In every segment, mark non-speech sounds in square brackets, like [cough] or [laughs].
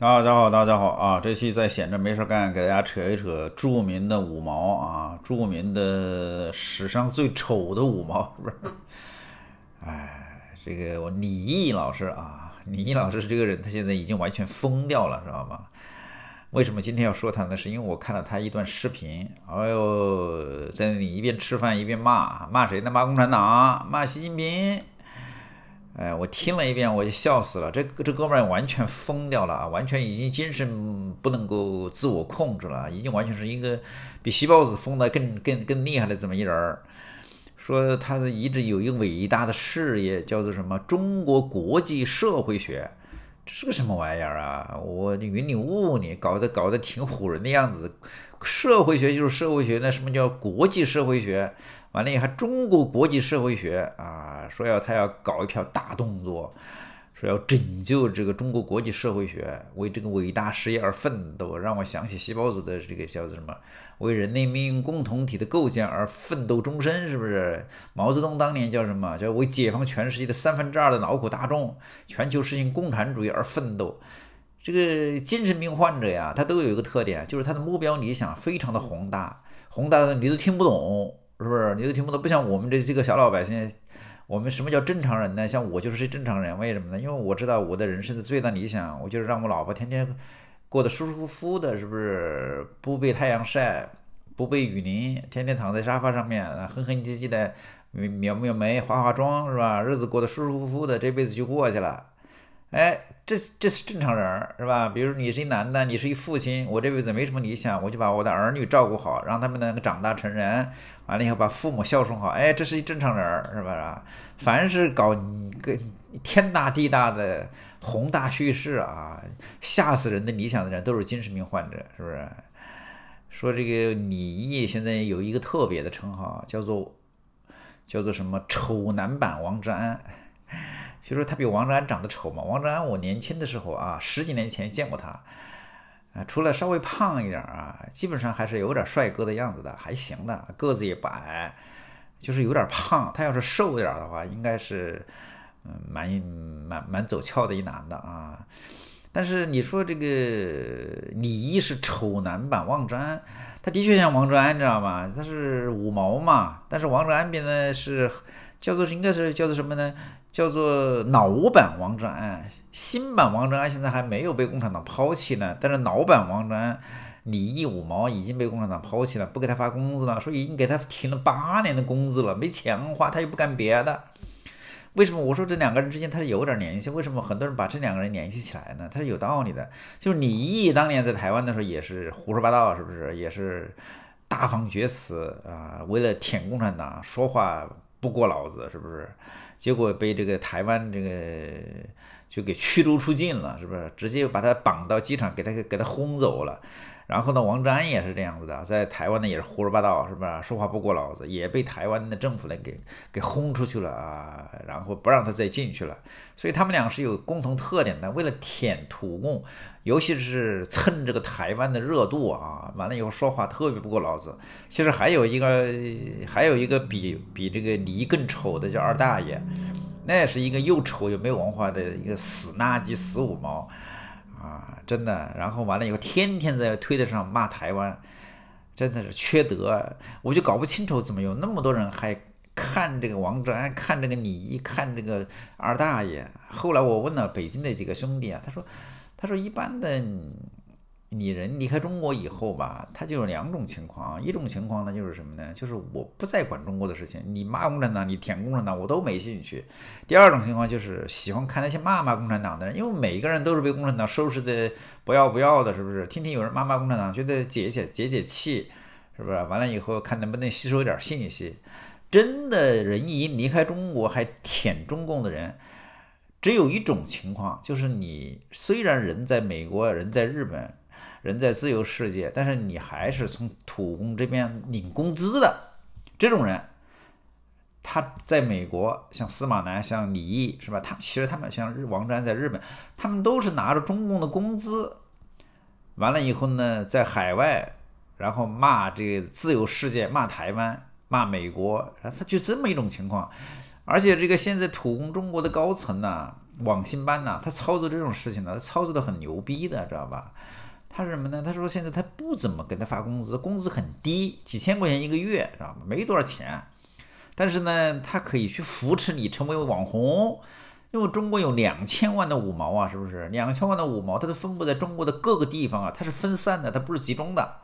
大家好，大家好啊！这期在闲着没事干，给大家扯一扯著名的五毛啊，著名的史上最丑的五毛是 [laughs] 不是？哎，这个我李毅老师啊，李毅老师这个人他现在已经完全疯掉了，知道吗？为什么今天要说他呢？是因为我看了他一段视频，哎呦，在那里一边吃饭一边骂，骂谁呢？骂共产党，骂习近平。哎，我听了一遍，我就笑死了。这这哥们儿完全疯掉了啊，完全已经精神不能够自我控制了，已经完全是一个比西包子疯的更更更厉害的这么一人儿。说他一直有一个伟大的事业，叫做什么？中国国际社会学。是个什么玩意儿啊？我云里雾里，搞得搞得挺唬人的样子。社会学就是社会学，那什么叫国际社会学？完了以后，中国国际社会学啊，说要他要搞一票大动作。说要拯救这个中国国际社会学，为这个伟大事业而奋斗，让我想起细胞子的这个叫做什么？为人类命运共同体的构建而奋斗终身，是不是？毛泽东当年叫什么？叫为解放全世界的三分之二的劳苦大众，全球实行共产主义而奋斗。这个精神病患者呀，他都有一个特点，就是他的目标理想非常的宏大，宏大的你都听不懂，是不是？你都听不懂，不像我们这些个小老百姓。我们什么叫正常人呢？像我就是正常人，为什么呢？因为我知道我的人生的最大理想，我就是让我老婆天天过得舒舒服服的，是不是？不被太阳晒，不被雨淋，天天躺在沙发上面哼哼唧唧的，描描眉、化化妆，是吧？日子过得舒舒服服的，这辈子就过去了，哎。这这是正常人是吧？比如你是一男的，你是一父亲，我这辈子没什么理想，我就把我的儿女照顾好，让他们能长大成人，完了以后把父母孝顺好，哎，这是一正常人是吧？啊？凡是搞个天大地大的宏大叙事啊，吓死人的理想的人，都是精神病患者，是不是？说这个李毅现在有一个特别的称号，叫做叫做什么丑男版王志安。所以说他比王志安长得丑嘛？王志安，我年轻的时候啊，十几年前见过他，啊，除了稍微胖一点啊，基本上还是有点帅哥的样子的，还行的，个子也不矮，就是有点胖。他要是瘦点的话，应该是，嗯，蛮蛮蛮走俏的一男的啊。但是你说这个李毅是丑男版王志安，他的确像王志安，你知道吗？他是五毛嘛，但是王志安比呢是叫做是应该是叫做什么呢？叫做老版王占安，新版王占安现在还没有被共产党抛弃呢。但是老版王占安李毅五毛已经被共产党抛弃了，不给他发工资了，说已经给他停了八年的工资了，没钱花，他又不干别的。为什么我说这两个人之间他是有点联系？为什么很多人把这两个人联系起来呢？他是有道理的。就是李毅当年在台湾的时候也是胡说八道，是不是也是大放厥词啊？为了舔共产党说话。不过老子是不是？结果被这个台湾这个就给驱逐出境了，是不是？直接把他绑到机场，给他给他轰走了。然后呢，王占也是这样子的，在台湾呢也是胡说八道，是吧？说话不过脑子，也被台湾的政府呢给给轰出去了啊，然后不让他再进去了。所以他们俩是有共同特点的，为了舔土共，尤其是蹭这个台湾的热度啊。完了以后说话特别不过脑子。其实还有一个，还有一个比比这个李更丑的叫二大爷，那是一个又丑又没有文化的一个死垃圾死五毛。啊，真的，然后完了以后，天天在推特上骂台湾，真的是缺德。我就搞不清楚，怎么有那么多人还看这个王志安，看这个李看这个二大爷。后来我问了北京的几个兄弟啊，他说，他说一般的。你人离开中国以后吧，他就有两种情况。一种情况呢就是什么呢？就是我不再管中国的事情，你骂共产党，你舔共产党，我都没兴趣。第二种情况就是喜欢看那些骂骂共产党的人，因为每一个人都是被共产党收拾的不要不要的，是不是？天天有人骂骂共产党，觉得解解解解气，是不是？完了以后看能不能吸收点信息。真的，人一离开中国还舔中共的人，只有一种情况，就是你虽然人在美国，人在日本。人在自由世界，但是你还是从土工这边领工资的这种人，他在美国，像司马南、像李毅，是吧？他其实他们像王瞻在日本，他们都是拿着中共的工资，完了以后呢，在海外，然后骂这个自由世界，骂台湾，骂美国，他就这么一种情况。而且这个现在土工中国的高层呐，网信办呐，他操作这种事情呢，他操作的很牛逼的，知道吧？他是什么呢？他说现在他不怎么给他发工资，工资很低，几千块钱一个月，知道吗？没多少钱。但是呢，他可以去扶持你成为网红，因为中国有两千万的五毛啊，是不是？两千万的五毛，它都分布在中国的各个地方啊，它是分散的，它不是集中的。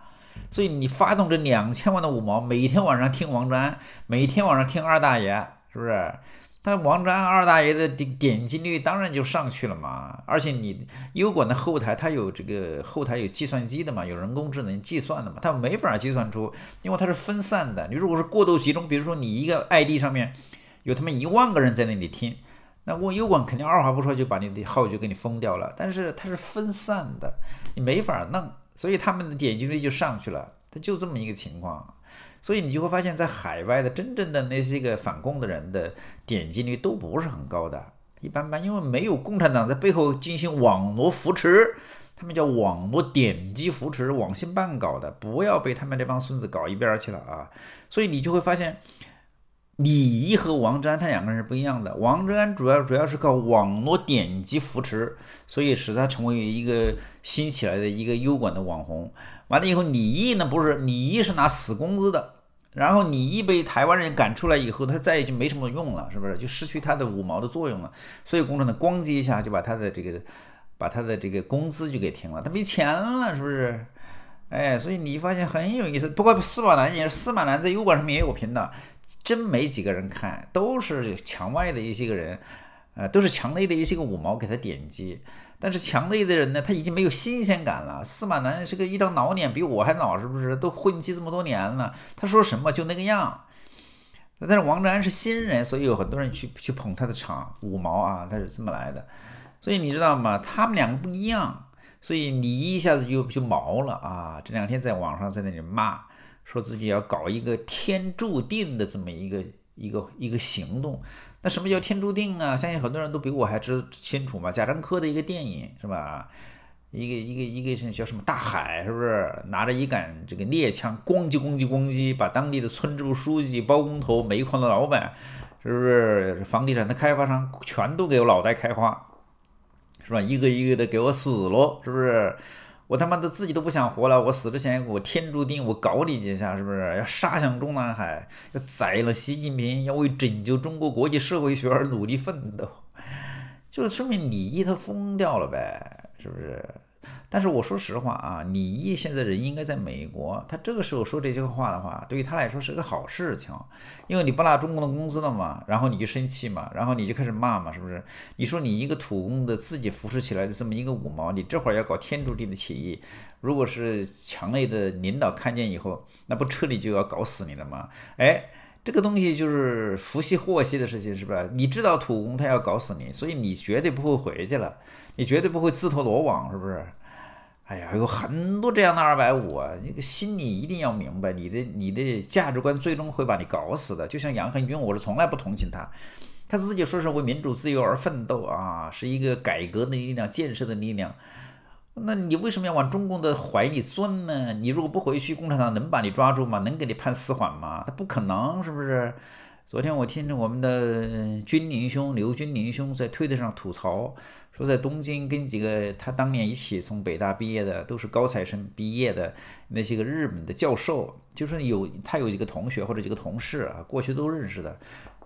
所以你发动这两千万的五毛，每天晚上听王专，每天晚上听二大爷，是不是？那王占二大爷的点点击率当然就上去了嘛，而且你优管的后台它有这个后台有计算机的嘛，有人工智能计算的嘛，它没法计算出，因为它是分散的。你如果是过度集中，比如说你一个 ID 上面有他们一万个人在那里听，那我优管肯定二话不说就把你的号就给你封掉了。但是它是分散的，你没法弄，所以他们的点击率就上去了，它就这么一个情况。所以你就会发现，在海外的真正的那些个反共的人的点击率都不是很高的，一般般，因为没有共产党在背后进行网络扶持，他们叫网络点击扶持，网信办搞的，不要被他们这帮孙子搞一边去了啊！所以你就会发现，李毅和王志安他两个人是不一样的。王志安主要主要是靠网络点击扶持，所以使他成为一个新起来的一个优管的网红。完了以后，李毅呢不是，李毅是拿死工资的。然后你一被台湾人赶出来以后，他再也就没什么用了，是不是？就失去他的五毛的作用了。所以工厂呢，咣叽一下就把他的这个，把他的这个工资就给停了，他没钱了，是不是？哎，所以你发现很有意思。不过司马南也是，司马南在优管上面也有频道，真没几个人看，都是墙外的一些个人。啊，都是墙内的一些个五毛给他点击，但是墙内的人呢，他已经没有新鲜感了。司马南是个一张老脸，比我还老，是不是？都混迹这么多年了，他说什么就那个样。但是王占安是新人，所以有很多人去去捧他的场。五毛啊，他是这么来的。所以你知道吗？他们两个不一样。所以你一下子就就毛了啊！这两天在网上在那里骂，说自己要搞一个天注定的这么一个。一个一个行动，那什么叫天注定啊？相信很多人都比我还知清楚嘛。贾樟柯的一个电影是吧？一个一个一个是叫什么大海是不是？拿着一杆这个猎枪，咣叽咣叽咣叽，把当地的村支部书记、包工头、煤矿的老板，是不是房地产的开发商，全都给我脑袋开花，是吧？一个一个的给我死喽，是不是？我他妈都自己都不想活了，我死之前我天注定，我搞你几下是不是？要杀向中南海，要宰了习近平，要为拯救中国国际社会学而努力奋斗，[laughs] 就说明李毅他疯掉了呗。是不是？但是我说实话啊，李毅现在人应该在美国，他这个时候说这些话的话，对于他来说是个好事情，因为你不拿中共的工资了嘛，然后你就生气嘛，然后你就开始骂嘛，是不是？你说你一个土工的自己扶持起来的这么一个五毛，你这会儿要搞天注地的起义，如果是强烈的领导看见以后，那不彻底就要搞死你了吗？哎。这个东西就是福兮祸兮的事情，是吧？你知道土公他要搞死你，所以你绝对不会回去了，你绝对不会自投罗网，是不是？哎呀，有很多这样的二百五啊，那个心里一定要明白，你的你的价值观最终会把你搞死的。就像杨汉军，我是从来不同情他，他自己说是为民主自由而奋斗啊，是一个改革的力量，建设的力量。那你为什么要往中共的怀里钻呢？你如果不回去，共产党能把你抓住吗？能给你判死缓吗？他不可能，是不是？昨天我听着我们的军林兄，刘军林兄在推特上吐槽，说在东京跟几个他当年一起从北大毕业的，都是高材生毕业的那些个日本的教授，就是有他有几个同学或者几个同事啊，过去都认识的。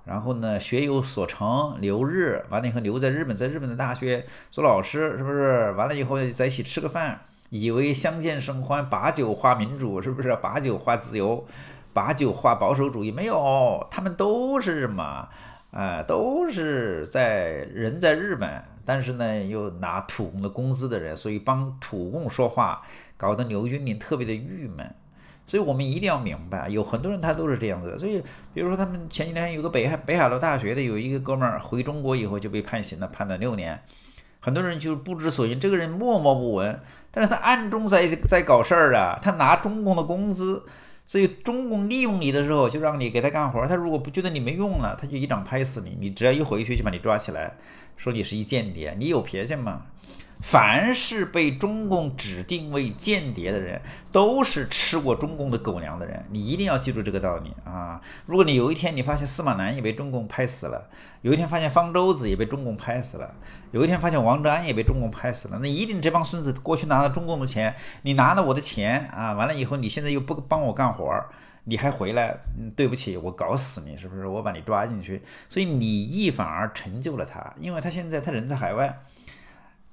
然后呢，学有所成，留日，完了以后留在日本，在日本的大学做老师，是不是？完了以后在一起吃个饭，以为相见甚欢，把酒话民主，是不是？把酒话自由，把酒话保守主义，没有，他们都是什么？啊，都是在人在日本，但是呢，又拿土共的工资的人，所以帮土共说话，搞得刘军林特别的郁闷。所以我们一定要明白，有很多人他都是这样子的。所以，比如说他们前几天有个北海北海道大学的有一个哥们儿回中国以后就被判刑了，判了六年。很多人就是不知所云，这个人默默不闻，但是他暗中在在搞事儿啊，他拿中共的工资，所以中共利用你的时候就让你给他干活儿，他如果不觉得你没用了，他就一掌拍死你，你只要一回去就把你抓起来，说你是一间谍，你有脾气吗？凡是被中共指定为间谍的人，都是吃过中共的狗粮的人。你一定要记住这个道理啊！如果你有一天你发现司马南也被中共拍死了，有一天发现方舟子也被中共拍死了，有一天发现王志安也被中共拍死了，那一定这帮孙子过去拿了中共的钱，你拿了我的钱啊！完了以后，你现在又不帮我干活儿，你还回来？对不起，我搞死你，是不是？我把你抓进去。所以你一反而成就了他，因为他现在他人在海外。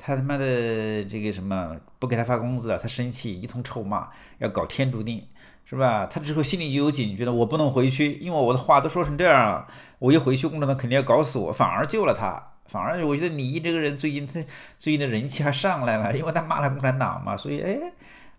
他他妈的这个什么不给他发工资了，他生气一通臭骂，要搞天注定，是吧？他之后心里就有警觉了，我不能回去，因为我的话都说成这样，我一回去共产党肯定要搞死我，反而救了他。反而我觉得李毅这个人最近他最近的人气还上来了，因为他骂了共产党嘛，所以哎，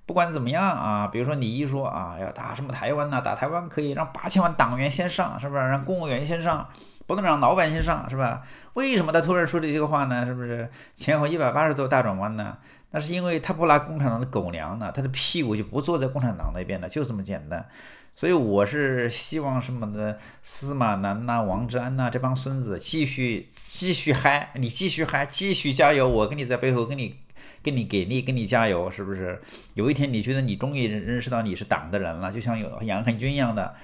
不管怎么样啊，比如说李毅说啊，要打什么台湾呐，打台湾可以让八千万党员先上，是不是让公务员先上？不能让老百姓上，是吧？为什么他突然说这些话呢？是不是前后一百八十度大转弯呢？那是因为他不拿共产党的狗粮呢，他的屁股就不坐在共产党那边了，就这么简单。所以我是希望什么的司马南呐、王志安呐这帮孙子继续继续嗨，你继续嗨，继续加油，我跟你在背后跟你跟你给力，跟你加油，是不是？有一天你觉得你终于认识到你是党的人了，就像有杨恒军一样的。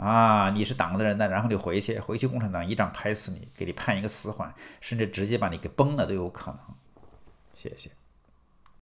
啊，你是党的人呢，然后你回去，回去共产党一掌拍死你，给你判一个死缓，甚至直接把你给崩了都有可能。谢谢。